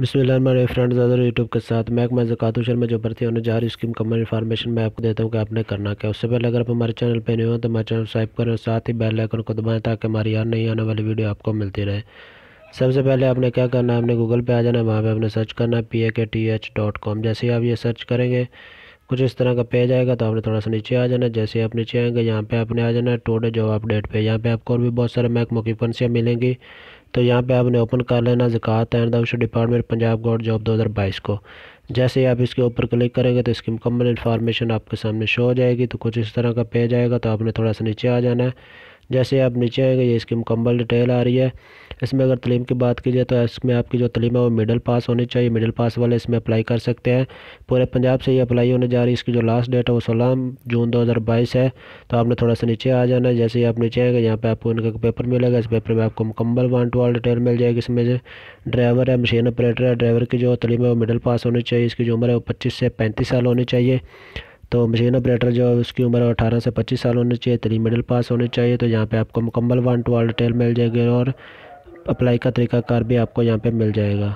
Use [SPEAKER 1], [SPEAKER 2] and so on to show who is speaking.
[SPEAKER 1] बिसमीम friends other YouTube के साथ मैं जक़ातुशर में जो भर्ती होने जा रही उसकी मुकम्मल इन्फॉर्मेशन मैं आपको देता हूँ कि आपने करना क्या उससे पहले अगर आप हमारे चैनल पर नहीं हो तो हमारे चैनल सब्सक्राइब करें और साथ ही बेल आइकन को दबाएं ताकि हमारी यार नहीं आने वाली वीडियो आपको मिलती रहे सबसे पहले आपने क्या करना है आपने गूगल पर आ जाना है वहाँ पर आपने सर्च करना है पी ए के टी एच डॉट कॉम जैसे ही आप ये सर्च करेंगे कुछ इस तरह का पेज आएगा तो आपने थोड़ा सा नीचे आ जाना जैसे आप नीचे आएंगे यहाँ पे आपने आ जाना है टोडे जॉब अपडेट पे यहाँ पे आपको और भी बहुत सारे महकमों की फंसियाँ मिलेंगी तो यहाँ पे आपने ओपन कर लेना ज़क़़त एंड दवश डिपार्टमेंट पंजाब गवर्नमेंट जॉब 2022 को जैसे ही आप इसके ऊपर क्लिक करेंगे तो इसकी मुकम्मल इन्फॉर्मेशन आपके सामने शो हो जाएगी तो कुछ इस तरह का पेज आएगा तो आपने थोड़ा सा नीचे आ जाना है जैसे आप नीचे आएंगे ये इसकी मुकम्मल डिटेल आ रही है इसमें अगर तलीम की बात की जाए तो इसमें आपकी जो तलीम है वो मिडल पास होनी चाहिए मिडल पास वाले इसमें अप्लाई कर सकते हैं पूरे पंजाब से ये अप्लाई होने जा रही है इसकी जो लास्ट डेट है वो सोलह जून दो हज़ार बाईस है तो आपने थोड़ा सा नीचे आ जाना है जैसे ही आप नीचे आएंगे यहाँ पर आपको इनका पेपर मिलेगा इस पेपर में आपको मुकम्मल वन टू ऑल डिटेल मिल जाएगी इसमें जो ड्राइवर है मशीन ऑपरेटर है ड्राइवर की जो तलीम है वो मिडल पास होनी चाहिए इसकी जो उम्र है वो पच्चीस से पैंतीस साल होनी चाहिए तो मशीन ऑपरेटर जो है उसकी उम्र अठारह से पच्चीस साल होनी चाहिए तरी मिडिल पास होनी चाहिए तो यहाँ पे आपको मुकम्मल वन टू ऑल डिटेल मिल जाएगी और अप्लाई का तरीका कार भी आपको यहाँ पे मिल जाएगा